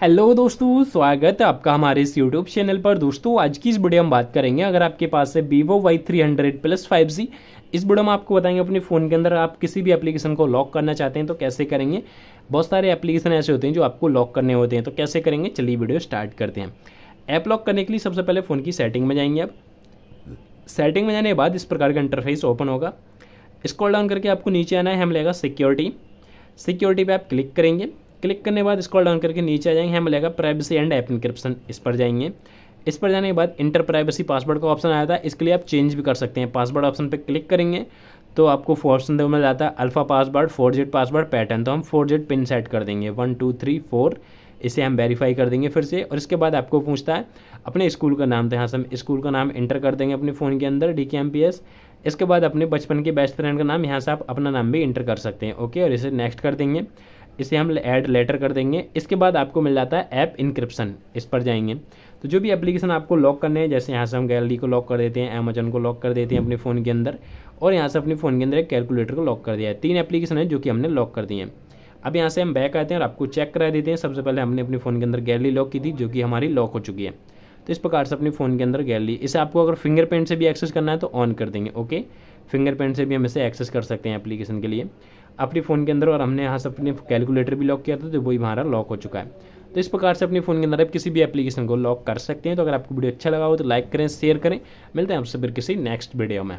hello दोस्तों स्वागत है आपका हमारे इस यूट्यूब चैनल पर दोस्तों आज की इस वीडियो हम बात करेंगे अगर आपके पास है Vivo Y three hundred plus five G इस वीडियो में आपको बताएंगे अपने फ़ोन के अंदर आप किसी भी एप्लीकेशन को लॉक करना चाहते हैं तो कैसे करेंगे बहुत सारे एप्लीकेशन ऐसे होते हैं जो आपको लॉक करने होते हैं तो कैसे करेंगे चलिए वीडियो स्टार्ट करते हैं ऐप लॉक करने के लिए सबसे पहले फ़ोन की सेटिंग में जाएंगे आप सेटिंग में जाने के बाद इस प्रकार का इंटरफेस ओपन होगा स्क्रॉल डाउन करके आपको नीचे आना है हम लेगा सिक्योरिटी सिक्योरिटी पर आप क्लिक करेंगे क्लिक करने के बाद स्क्रॉल डाउन करके नीचे आ जाएंगे हम मिलेगा प्राइवेसी एंड ऐप इनक्रिप्शन इस पर जाएंगे इस पर जाने के बाद इंटर प्राइवेसी पासवर्ड का ऑप्शन आया था इसके लिए आप चेंज भी कर सकते हैं पासवर्ड ऑप्शन पर क्लिक करेंगे तो आपको ऑप्शन देखो मिल जाता है alpha password four Z password pattern तो हम फोर जेड पिन सेट कर देंगे वन टू थ्री फोर इसे हम वेरीफाई कर देंगे फिर से और इसके बाद आपको पूछता है अपने स्कूल का नाम तो यहाँ से हम स्कूल का नाम इंटर कर देंगे अपने फ़ोन के अंदर डी के एम पी एस इसके बाद अपने बचपन के बेस्ट फ्रेंड का नाम यहाँ से आप अपना नाम भी इंटर कर सकते हैं ओके और इसे नेक्स्ट कर देंगे इसे हम ऐड लेटर कर देंगे इसके बाद आपको मिल जाता है ऐप इनक्रिप्शन इस पर जाएंगे तो जो भी एप्लीकेशन आपको लॉक करने हैं जैसे यहाँ से हम गैलरी को लॉक कर देते हैं अमेजन को लॉक कर देते हैं अपने फ़ोन के अंदर और यहाँ से अपने फ़ोन के अंदर एक कैलकुलेटर को लॉक कर दिया है तीन एप्लीकेशन है जो कि हमने लॉक कर दिए हैं अब यहाँ से हम बैक आते हैं और आपको चेक करा देते हैं सबसे पहले हमने अपने फ़ोन के अंदर गैलरी लॉक की थी जो कि हमारी लॉक हो चुकी है तो इस प्रकार से अपने फ़ोन के अंदर गैलरी इसे आपको अगर फिंगरप्रिंट से भी एक्सेस करना है तो ऑन कर देंगे ओके फिंगरप्रिंट से भी हम इसे एक्सेस कर सकते हैं एप्लीकेशन के लिए अपने फ़ोन के अंदर और हमने यहाँ से अपने कैलकुलेटर भी लॉक किया था तो वही हमारा लॉक हो चुका है तो इस प्रकार से अपने फ़ोन के अंदर आप किसी भी एप्लीकेशन को लॉक कर सकते हैं तो अगर आपको वीडियो अच्छा लगा हो तो लाइक करें शेयर करें मिलते हैं आपसे फिर किसी नेक्स्ट वीडियो में